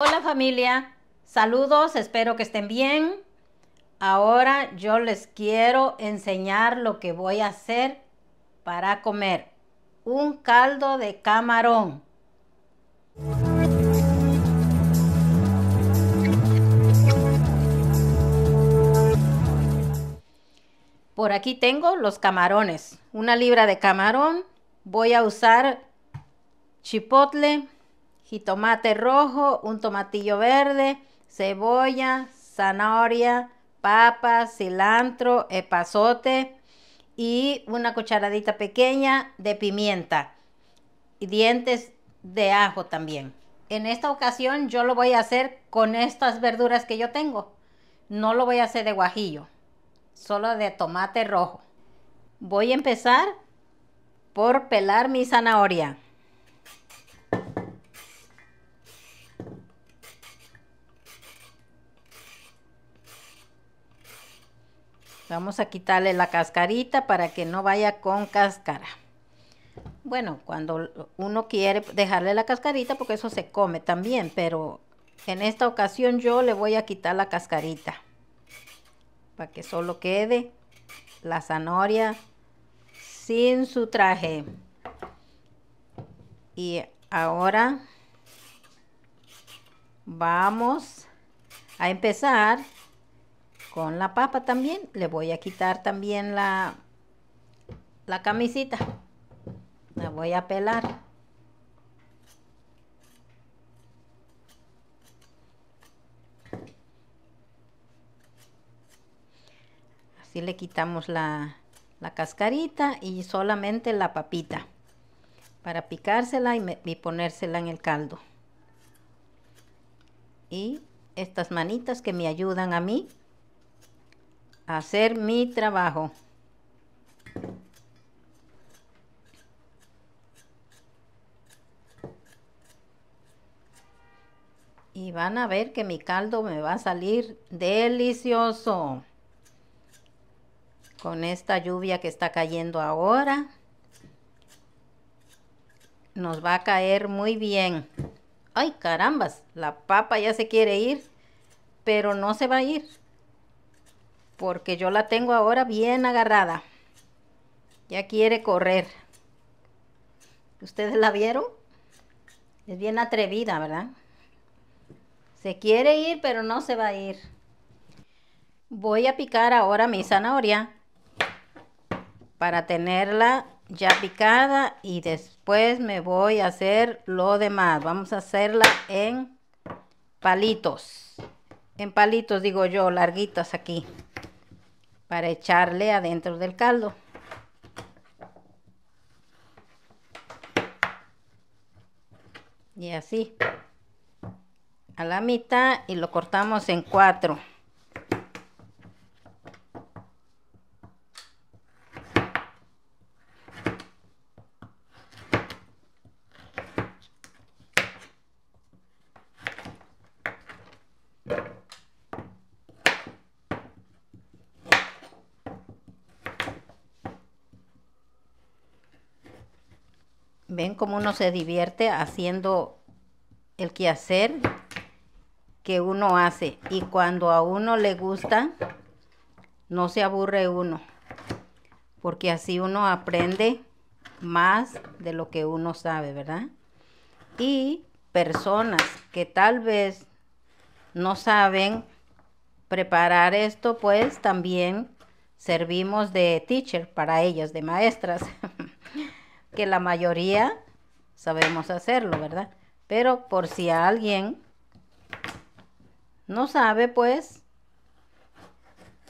Hola familia, saludos, espero que estén bien. Ahora yo les quiero enseñar lo que voy a hacer para comer. Un caldo de camarón. Por aquí tengo los camarones. Una libra de camarón. Voy a usar chipotle, jitomate rojo, un tomatillo verde, cebolla, zanahoria, papa, cilantro, epazote y una cucharadita pequeña de pimienta y dientes de ajo también. En esta ocasión yo lo voy a hacer con estas verduras que yo tengo. No lo voy a hacer de guajillo, solo de tomate rojo. Voy a empezar por pelar mi zanahoria. Vamos a quitarle la cascarita para que no vaya con cáscara. Bueno, cuando uno quiere dejarle la cascarita porque eso se come también, pero en esta ocasión yo le voy a quitar la cascarita para que solo quede la zanahoria sin su traje. Y ahora vamos a empezar con la papa también. Le voy a quitar también la, la camisita. La voy a pelar. Así le quitamos la, la cascarita y solamente la papita para picársela y, y ponérsela en el caldo. Y estas manitas que me ayudan a mí hacer mi trabajo. Y van a ver que mi caldo me va a salir delicioso. Con esta lluvia que está cayendo ahora, nos va a caer muy bien. ¡Ay, carambas! La papa ya se quiere ir, pero no se va a ir porque yo la tengo ahora bien agarrada. Ya quiere correr. ¿Ustedes la vieron? Es bien atrevida, ¿verdad? Se quiere ir, pero no se va a ir. Voy a picar ahora mi zanahoria para tenerla ya picada y después me voy a hacer lo demás. Vamos a hacerla en palitos. En palitos, digo yo, larguitas aquí para echarle adentro del caldo. Y así. A la mitad y lo cortamos en cuatro. uno se divierte haciendo el quehacer que uno hace y cuando a uno le gusta, no se aburre uno, porque así uno aprende más de lo que uno sabe, ¿verdad? Y personas que tal vez no saben preparar esto, pues también servimos de teacher para ellas, de maestras, que la mayoría sabemos hacerlo, ¿verdad? Pero por si alguien no sabe, pues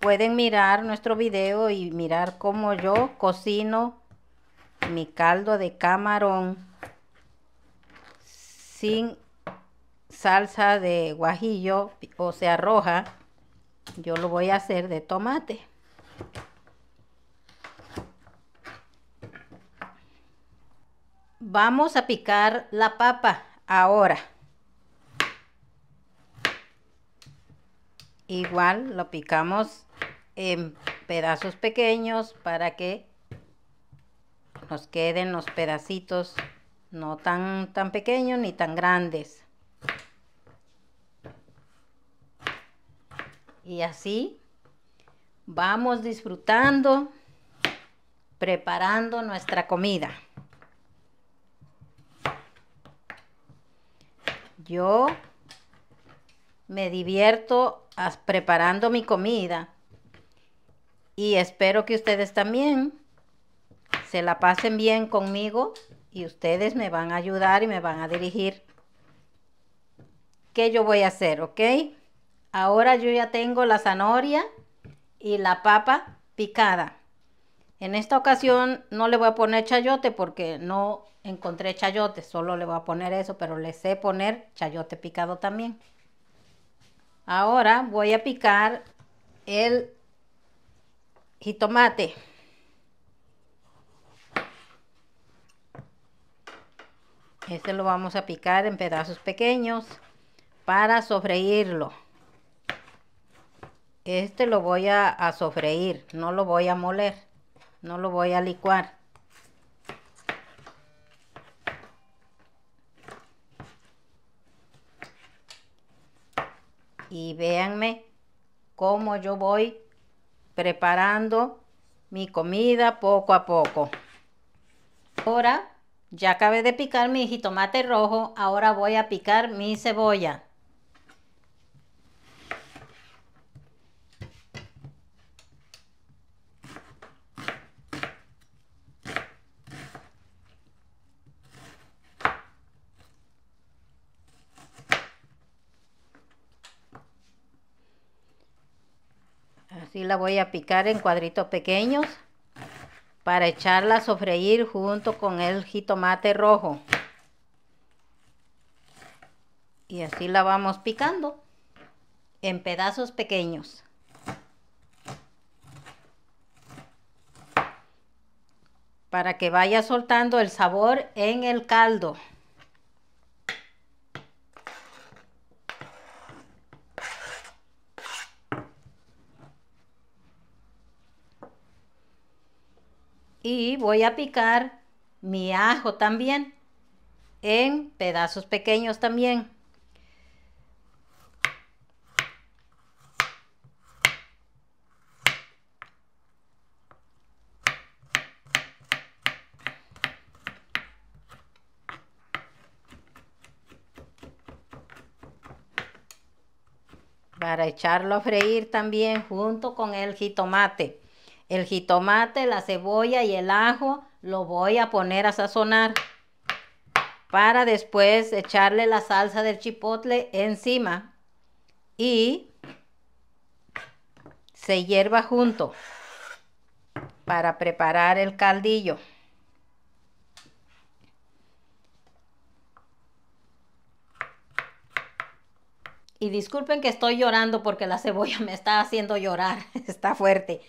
pueden mirar nuestro video y mirar cómo yo cocino mi caldo de camarón sin salsa de guajillo, o sea roja. Yo lo voy a hacer de tomate. Vamos a picar la papa ahora. Igual lo picamos en pedazos pequeños para que nos queden los pedacitos no tan, tan pequeños ni tan grandes. Y así vamos disfrutando, preparando nuestra comida. Yo me divierto preparando mi comida y espero que ustedes también se la pasen bien conmigo y ustedes me van a ayudar y me van a dirigir qué yo voy a hacer, ¿ok? Ahora yo ya tengo la zanahoria y la papa picada. En esta ocasión no le voy a poner chayote porque no encontré chayote, solo le voy a poner eso, pero le sé poner chayote picado también. Ahora voy a picar el jitomate. Este lo vamos a picar en pedazos pequeños para sofreírlo. Este lo voy a, a sofreír, no lo voy a moler no lo voy a licuar. Y véanme cómo yo voy preparando mi comida poco a poco. Ahora ya acabé de picar mi jitomate rojo, ahora voy a picar mi cebolla. Así la voy a picar en cuadritos pequeños para echarla a sofreír junto con el jitomate rojo. Y así la vamos picando en pedazos pequeños. Para que vaya soltando el sabor en el caldo. y voy a picar mi ajo también en pedazos pequeños también. para echarlo a freír también junto con el jitomate. El jitomate, la cebolla y el ajo lo voy a poner a sazonar para después echarle la salsa del chipotle encima y se hierva junto para preparar el caldillo. Y disculpen que estoy llorando porque la cebolla me está haciendo llorar, está fuerte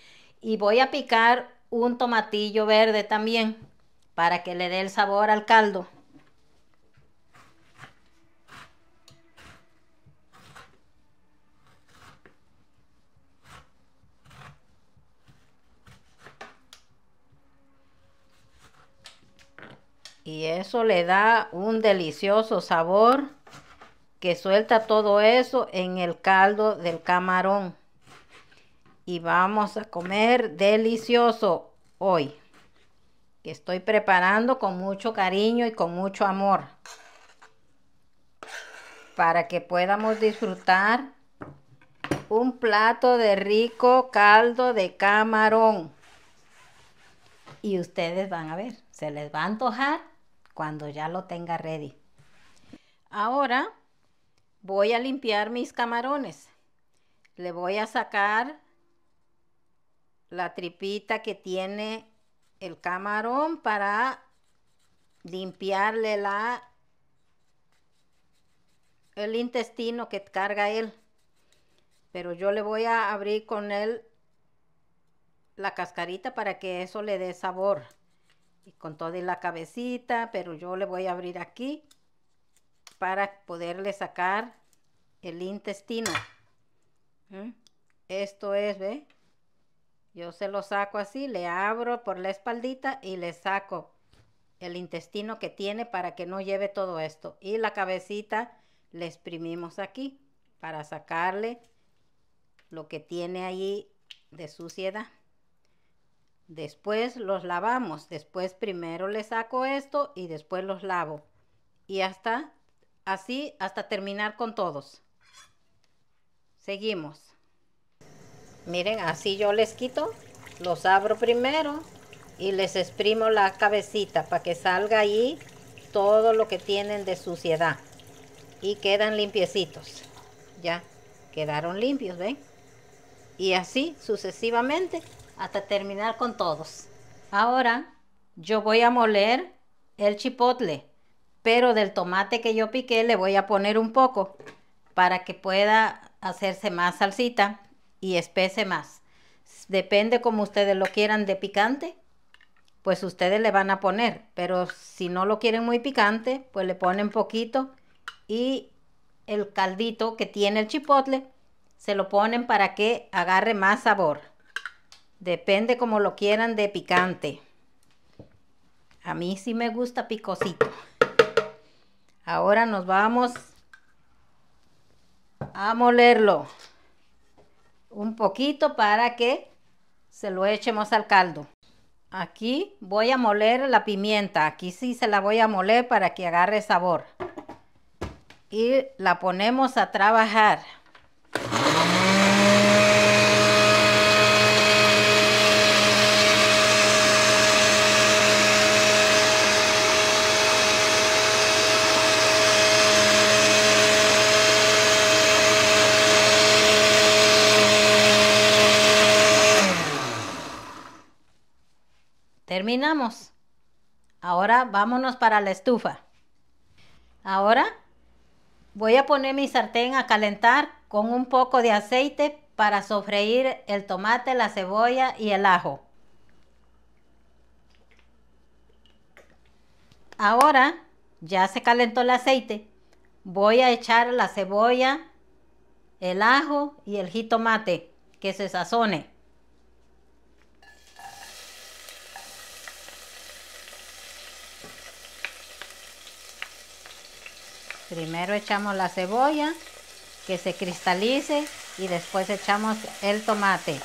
y voy a picar un tomatillo verde también para que le dé el sabor al caldo. y eso le da un delicioso sabor que suelta todo eso en el caldo del camarón y vamos a comer delicioso hoy. Que estoy preparando con mucho cariño y con mucho amor. Para que podamos disfrutar un plato de rico caldo de camarón. Y ustedes van a ver, se les va a antojar cuando ya lo tenga ready. Ahora voy a limpiar mis camarones. Le voy a sacar la tripita que tiene el camarón para limpiarle la el intestino que carga él. Pero yo le voy a abrir con él la cascarita para que eso le dé sabor. Y con toda la cabecita, pero yo le voy a abrir aquí para poderle sacar el intestino. ¿Mm? Esto es, ¿ve? Yo se lo saco así, le abro por la espaldita y le saco el intestino que tiene para que no lleve todo esto. Y la cabecita le exprimimos aquí para sacarle lo que tiene ahí de suciedad. Después los lavamos, después primero le saco esto y después los lavo. Y hasta así, hasta terminar con todos. Seguimos. Miren, así yo les quito, los abro primero y les exprimo la cabecita para que salga ahí todo lo que tienen de suciedad. Y quedan limpiecitos. Ya, quedaron limpios, ¿ven? Y así sucesivamente hasta terminar con todos. Ahora yo voy a moler el chipotle, pero del tomate que yo piqué le voy a poner un poco para que pueda hacerse más salsita y espese más. Depende como ustedes lo quieran de picante, pues ustedes le van a poner. Pero si no lo quieren muy picante, pues le ponen poquito y el caldito que tiene el chipotle se lo ponen para que agarre más sabor. Depende como lo quieran de picante. A mí sí me gusta picosito. Ahora nos vamos a molerlo un poquito para que se lo echemos al caldo. Aquí voy a moler la pimienta. Aquí sí se la voy a moler para que agarre sabor. Y la ponemos a trabajar. terminamos. Ahora vámonos para la estufa. Ahora voy a poner mi sartén a calentar con un poco de aceite para sofreír el tomate, la cebolla y el ajo. Ahora ya se calentó el aceite. Voy a echar la cebolla, el ajo y el jitomate que se sazone. Primero echamos la cebolla que se cristalice y después echamos el tomate.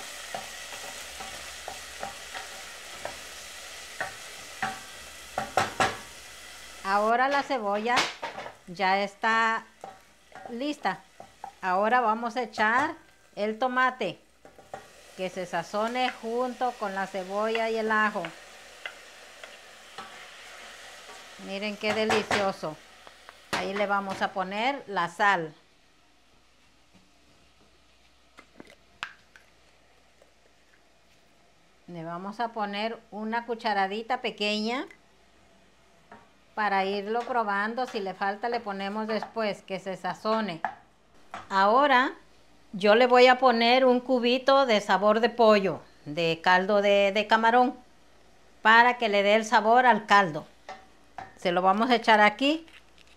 Ahora la cebolla ya está lista. Ahora vamos a echar el tomate que se sazone junto con la cebolla y el ajo. Miren qué delicioso. Ahí le vamos a poner la sal. Le vamos a poner una cucharadita pequeña para irlo probando. Si le falta le ponemos después que se sazone. Ahora yo le voy a poner un cubito de sabor de pollo, de caldo de, camarón, para que le dé el sabor al caldo. Se lo vamos a echar aquí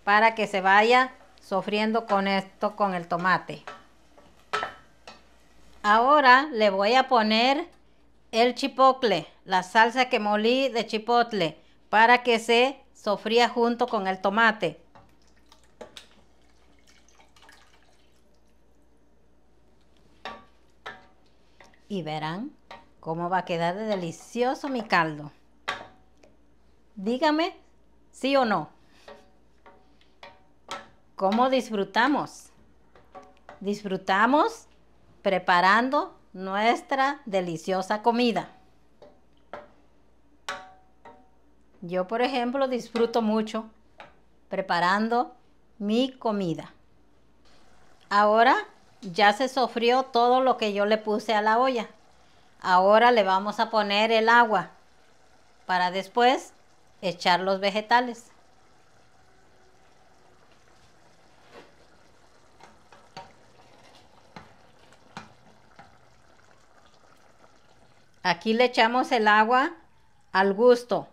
para que se vaya sofriendo con esto, con el tomate. Ahora le voy a poner el chipotle, la salsa que molí de chipotle, para que se sofría junto con el tomate. Y verán cómo va a quedar de delicioso mi caldo. Dígame sí o no. ¿Cómo disfrutamos? Disfrutamos preparando nuestra deliciosa comida. Yo, por ejemplo, disfruto mucho preparando mi comida. Ahora ya se sofrió todo lo que yo le puse a la olla. Ahora le vamos a poner el agua para después echar los vegetales. Aquí le echamos el agua al gusto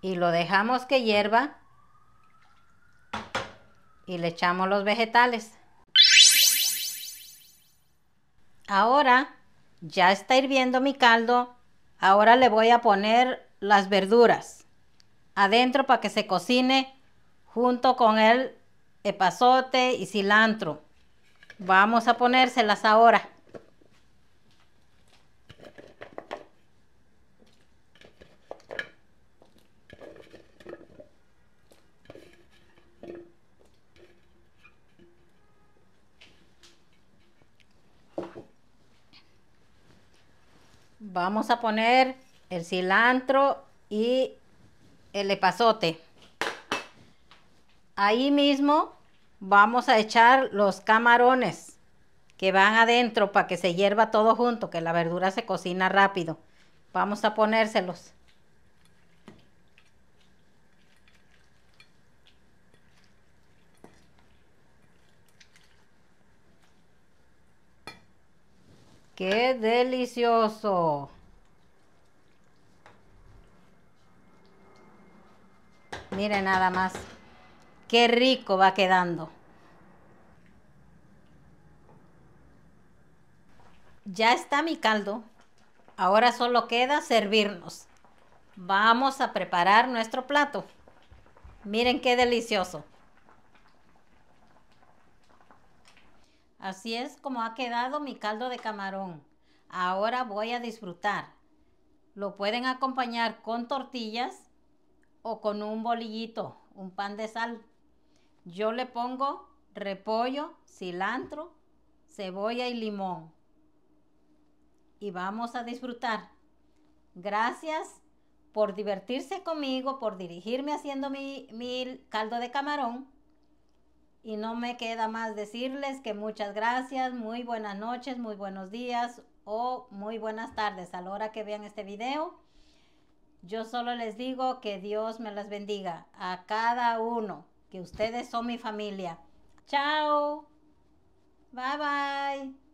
y lo dejamos que hierva y le echamos los vegetales. Ahora ya está hirviendo mi caldo. Ahora le voy a poner las verduras adentro para que se cocine junto con el epazote y cilantro. Vamos a ponérselas ahora. Vamos a poner el cilantro y el epazote. Ahí mismo vamos a echar los camarones que van adentro para que se hierva todo junto, que la verdura se cocina rápido. Vamos a ponérselos. ¡Qué delicioso! Miren nada más. ¡Qué rico va quedando! Ya está mi caldo. Ahora solo queda servirnos. Vamos a preparar nuestro plato. Miren qué delicioso. Así es como ha quedado mi caldo de camarón. Ahora voy a disfrutar. Lo pueden acompañar con tortillas o con un bolillito, un pan de sal. Yo le pongo repollo, cilantro, cebolla y limón. Y vamos a disfrutar. Gracias por divertirse conmigo, por dirigirme haciendo mi, mi caldo de camarón. Y no me queda más decirles que muchas gracias, muy buenas noches, muy buenos días o muy buenas tardes a la hora que vean este video. Yo solo les digo que Dios me las bendiga a cada uno, que ustedes son mi familia. Chao. Bye bye.